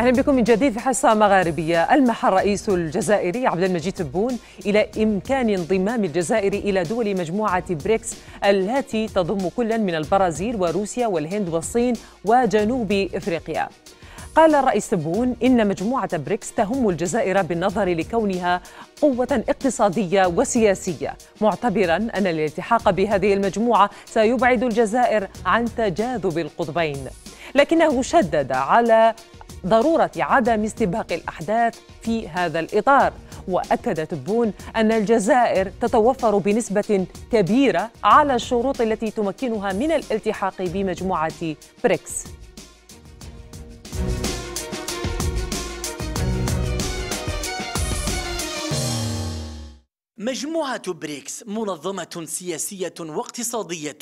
اهلا بكم من جديد في حصه مغاربيه المح الرئيس الجزائري عبد المجيد تبون الى امكان انضمام الجزائر الى دول مجموعه بريكس التي تضم كلا من البرازيل وروسيا والهند والصين وجنوب افريقيا قال الرئيس تبون إن مجموعة بريكس تهم الجزائر بالنظر لكونها قوة اقتصادية وسياسية معتبرا أن الالتحاق بهذه المجموعة سيبعد الجزائر عن تجاذب القطبين لكنه شدد على ضروره عدم استباق الاحداث في هذا الاطار واكد تبون ان الجزائر تتوفر بنسبه كبيره على الشروط التي تمكنها من الالتحاق بمجموعه بريكس مجموعة بريكس منظمة سياسية واقتصادية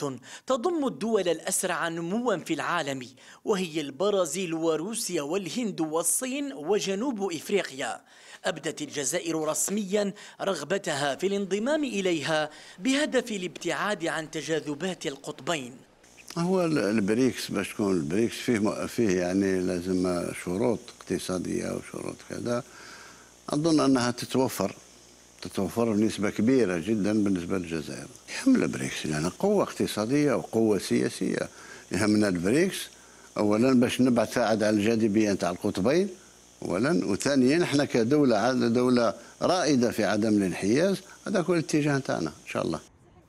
تضم الدول الأسرع نموا في العالم وهي البرازيل وروسيا والهند والصين وجنوب إفريقيا أبدت الجزائر رسميا رغبتها في الانضمام إليها بهدف الابتعاد عن تجاذبات القطبين هو البريكس باش تكون البريكس فيه فيه يعني لازم شروط اقتصاديه وشروط كذا اظن انها تتوفر تتوفر بنسبة كبيرة جدا بالنسبة للجزائر يهمنا البريكس لأنها يعني قوة اقتصادية وقوة سياسية يهمنا البريكس أولا باش نبعد على الجاذبية نتاع القطبين أولا وثانيا احنا كدولة دولة رائدة في عدم الانحياز هذا هو الاتجاه نتاعنا إن شاء الله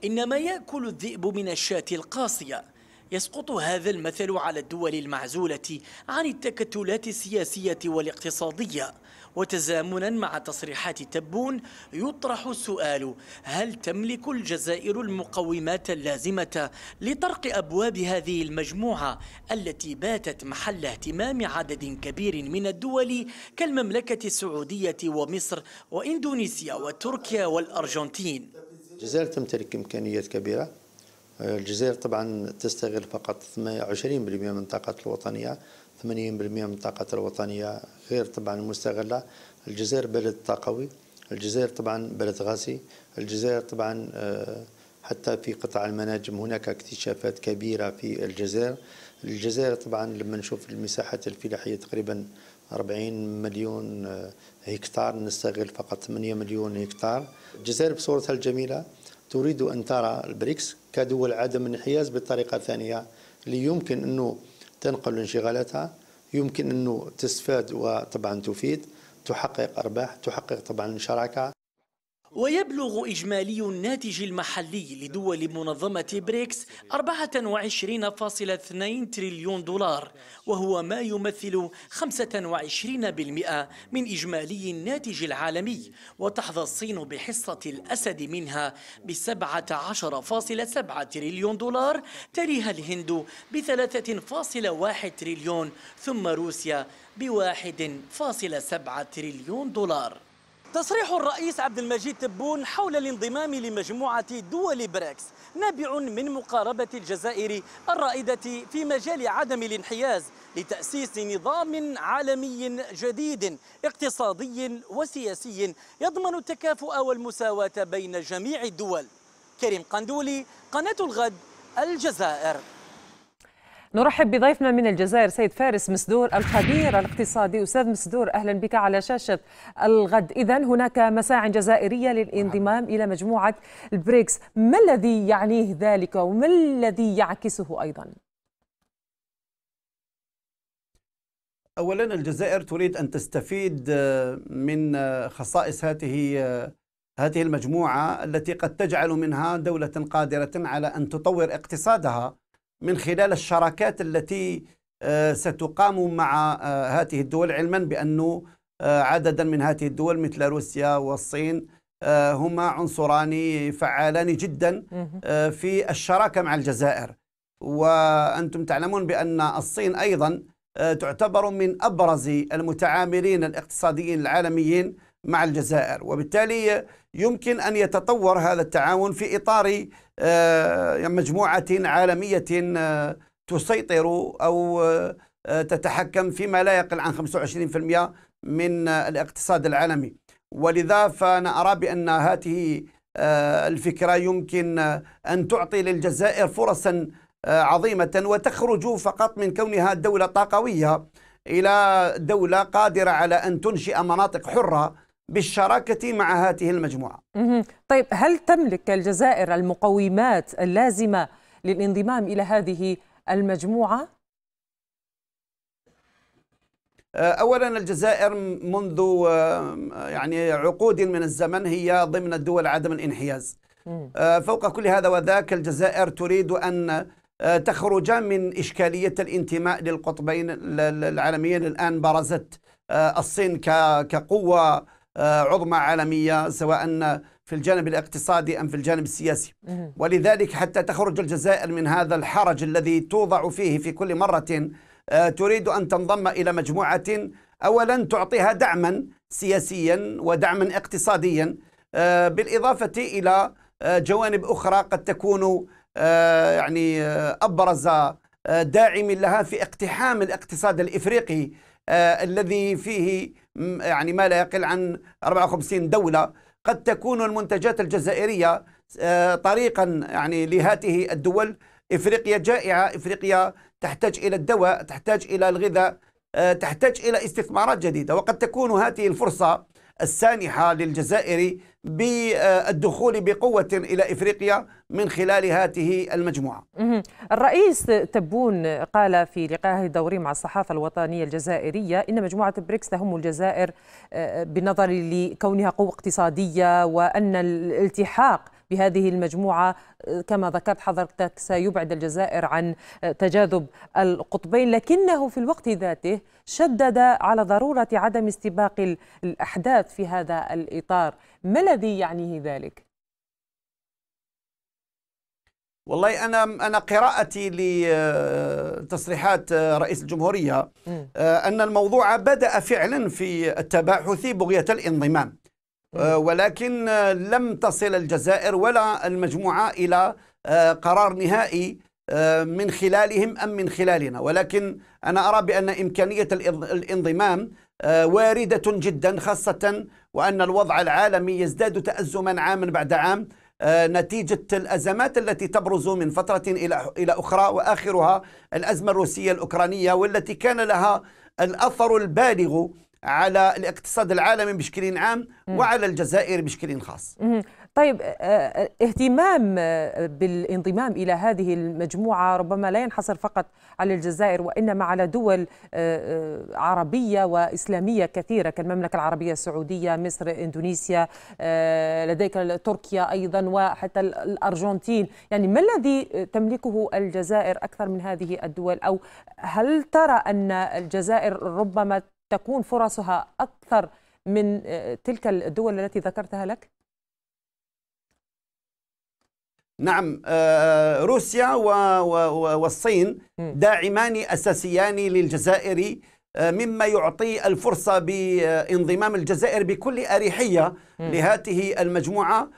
إنما يأكل الذئب من الشاة القاصية يسقط هذا المثل على الدول المعزولة عن التكتلات السياسية والاقتصادية وتزامنا مع تصريحات تبون يطرح السؤال هل تملك الجزائر المقومات اللازمة لطرق أبواب هذه المجموعة التي باتت محل اهتمام عدد كبير من الدول كالمملكة السعودية ومصر وإندونيسيا وتركيا والأرجنتين الجزائر تمتلك إمكانيات كبيرة الجزائر طبعا تستغل فقط 20% من الطاقات الوطنية 80% من الطاقات الوطنية غير طبعا مستغلة الجزائر بلد طاقوي الجزائر طبعا بلد غازي الجزائر طبعا آه، حتى في قطاع المناجم هناك اكتشافات كبيرة في الجزائر الجزائر طبعا لما نشوف المساحات الفلاحية تقريبا 40 مليون آه، هكتار نستغل فقط 8 مليون هكتار الجزائر بصورتها الجميلة تريد أن ترى البريكس كدول عدم الانحياز بطريقة ثانية اللي يمكن أنه تنقل انشغالاتها يمكن أنه تستفاد وطبعا تفيد تحقق أرباح تحقق طبعا شراكة ويبلغ إجمالي الناتج المحلي لدول منظمة بريكس 24.2 تريليون دولار وهو ما يمثل 25% من إجمالي الناتج العالمي وتحظى الصين بحصة الأسد منها ب 17.7 تريليون دولار تليها الهند ب 3.1 تريليون ثم روسيا ب 1.7 تريليون دولار تصريح الرئيس عبد المجيد تبون حول الانضمام لمجموعة دول بريكس نابع من مقاربة الجزائر الرائدة في مجال عدم الانحياز لتأسيس نظام عالمي جديد اقتصادي وسياسي يضمن التكافؤ والمساواة بين جميع الدول كريم قندولي قناة الغد الجزائر نرحب بضيفنا من الجزائر سيد فارس مسدور الخبير الاقتصادي أستاذ مسدور أهلا بك على شاشة الغد إذا هناك مساع جزائرية للانضمام إلى مجموعة البريكس ما الذي يعنيه ذلك وما الذي يعكسه أيضا؟ اولا الجزائر تريد ان تستفيد آه، من آه، خصائص هذه آه، هذه المجموعه التي قد تجعل منها دوله قادره على ان تطور اقتصادها من خلال الشراكات التي آه، ستقام مع آه، هذه الدول علما بأن آه، عددا من هذه الدول مثل روسيا والصين هما عنصران فعالان جدا في الشراكة مع الجزائر وأنتم تعلمون بأن الصين أيضا تعتبر من أبرز المتعاملين الاقتصاديين العالميين مع الجزائر وبالتالي يمكن أن يتطور هذا التعاون في إطار آه، يعني مجموعة عالمية آه، تسيطر أو آه، تتحكم فيما لا يقل عن 25% من الاقتصاد العالمي ولذا فأنا أرى بأن هذه الفكرة يمكن أن تعطي للجزائر فرصا عظيمة وتخرج فقط من كونها دولة طاقوية إلى دولة قادرة على أن تنشئ مناطق حرة بالشراكة مع هذه المجموعة طيب هل تملك الجزائر المقومات اللازمة للانضمام إلى هذه المجموعة؟ آه، اولا الجزائر منذ آه، يعني عقود من الزمن هي ضمن الدول عدم الانحياز آه، فوق كل هذا وذاك الجزائر تريد ان تخرج من اشكاليه الانتماء للقطبين العالميين الان برزت الصين كقوه آه، عظمى عالمية سواء في الجانب الاقتصادي أم في الجانب السياسي ولذلك حتى تخرج الجزائر من هذا الحرج الذي توضع فيه في كل مرة آه، تريد أن تنضم إلى مجموعة أولا تعطيها دعما سياسيا ودعما اقتصاديا آه، بالإضافة إلى جوانب أخرى قد تكون يعني أبرز داعم لها في اقتحام الاقتصاد الإفريقي آه، الذي فيه يعني ما لا يقل عن 54 دولة قد تكون المنتجات الجزائرية آه، طريقا يعني لهاته الدول إفريقيا جائعة إفريقيا تحتاج إلى الدواء تحتاج إلى الغذاء آه، تحتاج إلى استثمارات جديدة وقد تكون هذه الفرصة السانحة للجزائر بالدخول آه، بقوة إلى إفريقيا من خلال هذه المجموعة الرئيس تبون قال في لقائه الدوري مع الصحافة الوطنية الجزائرية إن مجموعة بريكس تهم الجزائر آه، بالنظر لكونها قوة اقتصادية وأن الالتحاق بهذه المجموعة آه، كما ذكرت حضرتك سيبعد الجزائر عن آه، تجاذب القطبين لكنه في الوقت ذاته شدد على ضرورة عدم استباق الأحداث في هذا الإطار ما الذي يعنيه ذلك؟ والله انا انا قراءتي لتصريحات آه، رئيس الجمهوريه ان الموضوع بدا فعلا في التباحث بغيه الانضمام آه، ولكن آه، لم تصل الجزائر ولا المجموعة إلى آه، قرار نهائي من خلالهم أم من خلالنا ولكن أنا أرى بأن إمكانية الانضمام واردة جدا خاصة وأن الوضع العالمي يزداد تأزما عاما بعد عام نتيجة الأزمات التي تبرز من فترة إلى أخرى وآخرها الأزمة الروسية الأوكرانية والتي كان لها الأثر البالغ على الاقتصاد العالمي بشكل عام وعلى الجزائر بشكل خاص طيب آه، آه، اهتمام آه، بالانضمام الى هذه المجموعه ربما لا ينحصر فقط على الجزائر وانما على دول عربيه واسلاميه كثيره كالمملكه العربيه السعوديه، مصر، اندونيسيا، لديك تركيا ايضا وحتى الارجنتين، يعني ما الذي تملكه الجزائر اكثر من هذه الدول او هل ترى ان الجزائر ربما تكون فرصها أكثر من آه، تلك الدول التي ذكرتها لك؟ نعم آه، آه، روسيا والصين داعمان أساسيان للجزائر مما يعطي الفرصة بانضمام الجزائر بكل أريحية لهذه المجموعة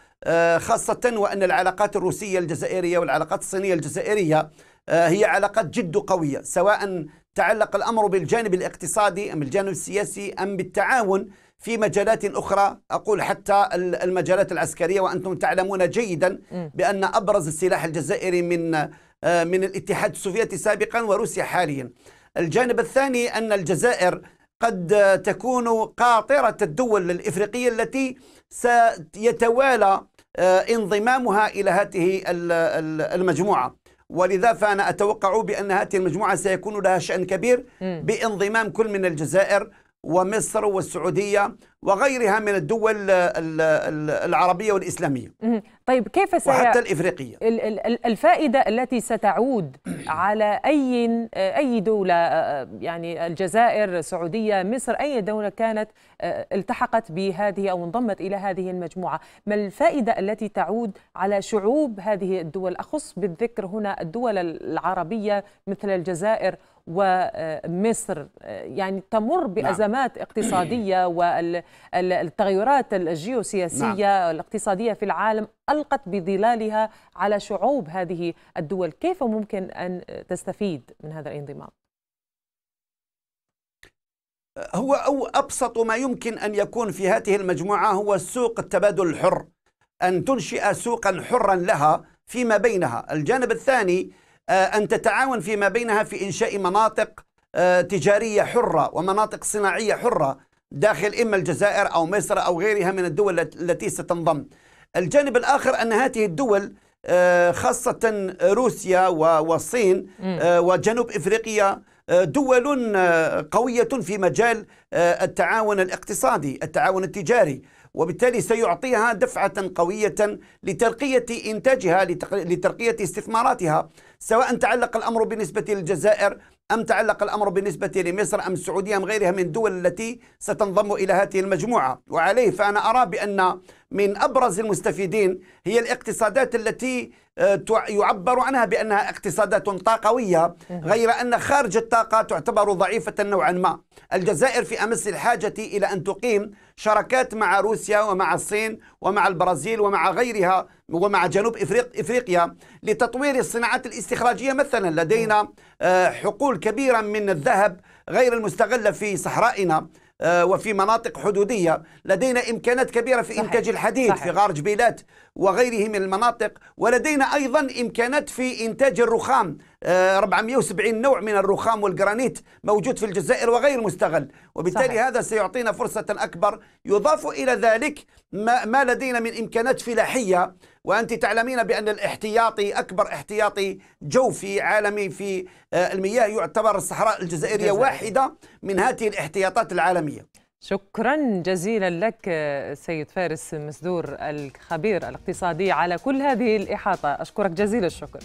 خاصة وأن العلاقات الروسية الجزائرية والعلاقات الصينية الجزائرية هي علاقات جد قوية سواء تعلق الأمر بالجانب الاقتصادي أم الجانب السياسي أم بالتعاون في مجالات أخرى أقول حتى المجالات العسكرية وأنتم تعلمون جيدا بأن أبرز السلاح الجزائري من آه، من الاتحاد السوفيتي سابقا وروسيا حاليا الجانب الثاني أن الجزائر قد تكون قاطرة الدول الإفريقية التي سيتوالى آه، انضمامها إلى هذه المجموعة ولذا فأنا أتوقع بأن هذه المجموعة سيكون لها شأن كبير بانضمام كل من الجزائر ومصر والسعودية وغيرها من الدول العربية والإسلامية طيب كيف سي... وحتى الإفريقية الفائدة التي ستعود على أي أي دولة يعني الجزائر السعودية مصر أي دولة كانت آه، التحقت بهذه أو انضمت إلى هذه المجموعة ما الفائدة التي تعود على شعوب هذه الدول أخص بالذكر هنا الدول العربية مثل الجزائر ومصر يعني تمر نعم. بأزمات نعم. اقتصادية والتغيرات الجيوسياسية نعم. الاقتصادية في العالم ألقت بظلالها على شعوب هذه الدول كيف ممكن أن تستفيد من هذا الانضمام؟ هو أو أبسط ما يمكن أن يكون في هذه المجموعة هو سوق التبادل الحر أن تنشئ سوقا حرا لها فيما بينها الجانب الثاني آه، أن تتعاون فيما بينها في إنشاء مناطق آه، تجارية حرة ومناطق صناعية حرة داخل إما الجزائر أو مصر أو غيرها من الدول التي ستنضم الجانب الآخر أن هذه الدول آه، خاصة روسيا والصين وجنوب إفريقيا دول آه، قوية في مجال آه، التعاون الاقتصادي التعاون التجاري وبالتالي سيعطيها دفعة قوية لترقية إنتاجها لترقية استثماراتها سواء تعلق الأمر بالنسبة للجزائر أم تعلق الأمر بالنسبة لمصر أم السعودية أم غيرها من الدول التي ستنضم إلى هذه المجموعة وعليه فأنا أرى بأن من أبرز المستفيدين هي الاقتصادات التي آه، يعبر عنها بأنها اقتصادات طاقوية غير أن خارج الطاقة تعتبر ضعيفة نوعا ما الجزائر في أمس الحاجة إلى أن تقيم شراكات مع روسيا ومع الصين ومع البرازيل ومع غيرها ومع جنوب إفريقيا لتطوير الصناعات الاستخراجية مثلا لدينا آه، حقول كبيرة من الذهب غير المستغلة في صحرائنا آه، وفي مناطق حدودية لدينا إمكانات كبيرة في صحيح. إنتاج الحديد صحيح. في غار جبيلات وغيره من المناطق ولدينا أيضا إمكانات في إنتاج الرخام 470 آه، نوع من الرخام والجرانيت موجود في الجزائر وغير مستغل وبالتالي صحيح. هذا سيعطينا فرصة أكبر يضاف إلى ذلك ما, ما لدينا من إمكانات فلاحية وأنت تعلمين بأن الاحتياطي أكبر احتياطي جوفي عالمي في آه، المياه يعتبر الصحراء الجزائرية واحدة من هذه الاحتياطات العالمية شكرا جزيلا لك آه، سيد فارس مسدور الخبير الاقتصادي على كل هذه الإحاطة أشكرك جزيل الشكر